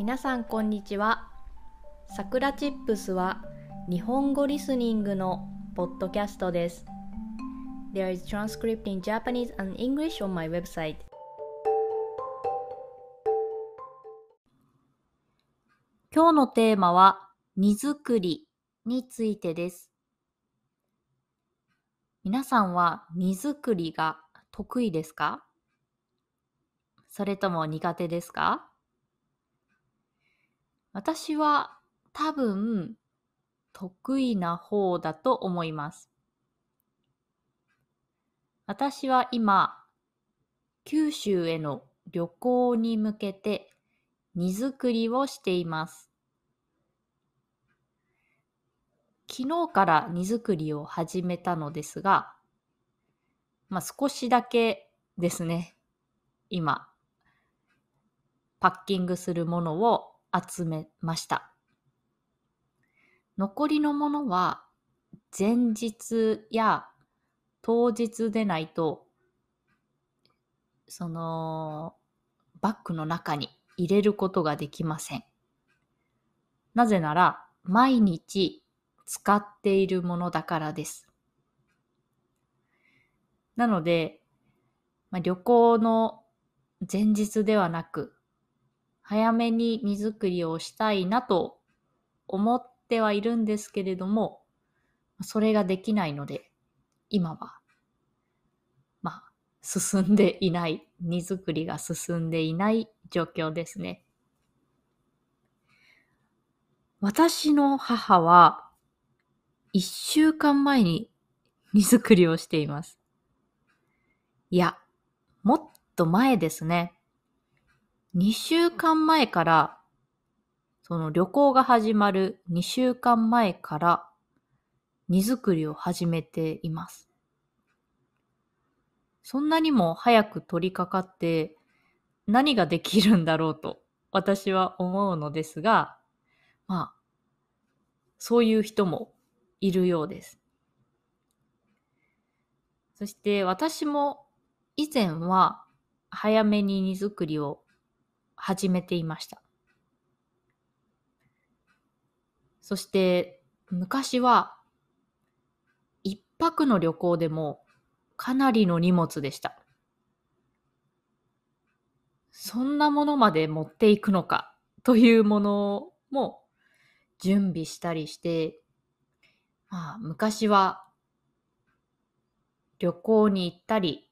皆さんこんにちは。さくらチップスは日本語リスニングのポッドキャストです。There is transcript in Japanese and English on my website. 今日のテーマは荷造りについてです。皆さんは荷造りが得意ですかそれとも苦手ですか私は多分得意な方だと思います。私は今、九州への旅行に向けて荷造りをしています。昨日から荷造りを始めたのですが、まあ、少しだけですね、今、パッキングするものを集めました。残りのものは前日や当日でないと、そのバッグの中に入れることができません。なぜなら毎日使っているものだからです。なので、まあ、旅行の前日ではなく早めに荷造りをしたいなと思ってはいるんですけれども、それができないので、今は、まあ、進んでいない、荷造りが進んでいない状況ですね。私の母は、一週間前に荷造りをしています。いや、もっと前ですね。2週間前から、その旅行が始まる2週間前から、荷造りを始めています。そんなにも早く取り掛かって何ができるんだろうと私は思うのですが、まあ、そういう人もいるようです。そして私も以前は早めに荷造りを始めていました。そして昔は一泊の旅行でもかなりの荷物でした。そんなものまで持っていくのかというものも準備したりして、まあ、昔は旅行に行ったり、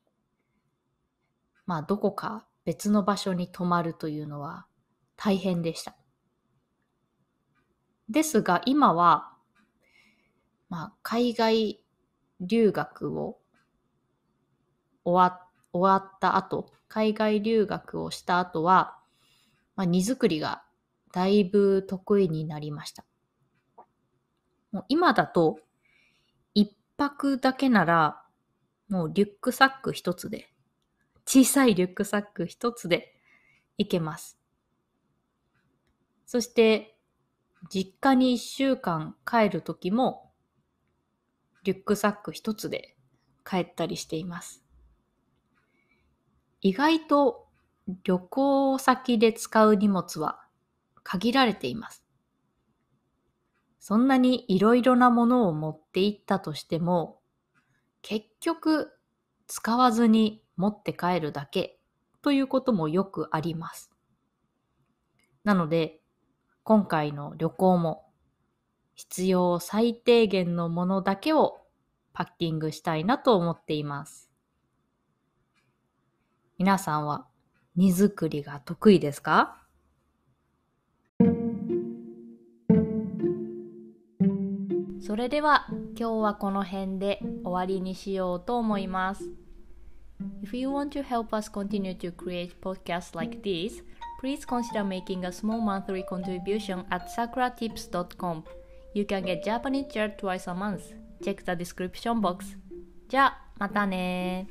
まあ、どこか別の場所に泊まるというのは大変でした。ですが今は、まあ、海外留学を終わ終わった後、海外留学をした後は、まあ、荷造りがだいぶ得意になりました。もう今だと、一泊だけなら、もうリュックサック一つで小さいリュックサック一つで行けます。そして、実家に一週間帰るときも、リュックサック一つで帰ったりしています。意外と旅行先で使う荷物は限られています。そんなにいろいろなものを持っていったとしても、結局使わずに持って帰るだけということもよくあります。なので、今回の旅行も必要最低限のものだけをパッキングしたいなと思っています。皆さんは荷造りが得意ですかそれでは今日はこの辺で終わりにしようと思います。If you want to help us continue to create podcasts like this, please consider making a small monthly contribution at sakuratips.com. You can get Japanese chair twice a month. Check the description box. じゃあ、またね